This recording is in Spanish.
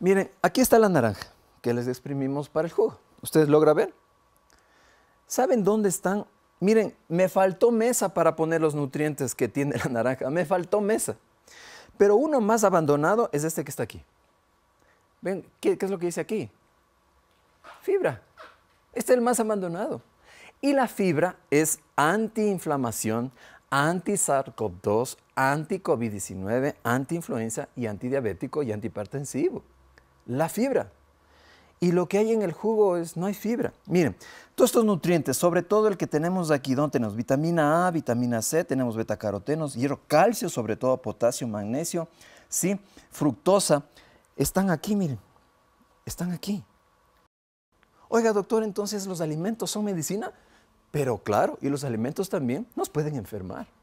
Miren, aquí está la naranja que les exprimimos para el jugo. ¿Ustedes logran ver? ¿Saben dónde están? Miren, me faltó mesa para poner los nutrientes que tiene la naranja. Me faltó mesa. Pero uno más abandonado es este que está aquí. ¿Ven? ¿Qué, es lo que dice aquí? Fibra. Este es el más abandonado. Y la fibra es antiinflamación, anti-SARS-CoV-2, anti-COVID-19, anti-influenza y antidiabético y antihipertensivo la fibra. Y lo que hay en el jugo es, no hay fibra. Miren, todos estos nutrientes, sobre todo el que tenemos aquí, ¿dónde tenemos vitamina A, vitamina C, tenemos betacarotenos, hierro, calcio, sobre todo potasio, magnesio, ¿sí? fructosa, están aquí, miren, están aquí. Oiga, doctor, entonces los alimentos son medicina, pero claro, y los alimentos también nos pueden enfermar.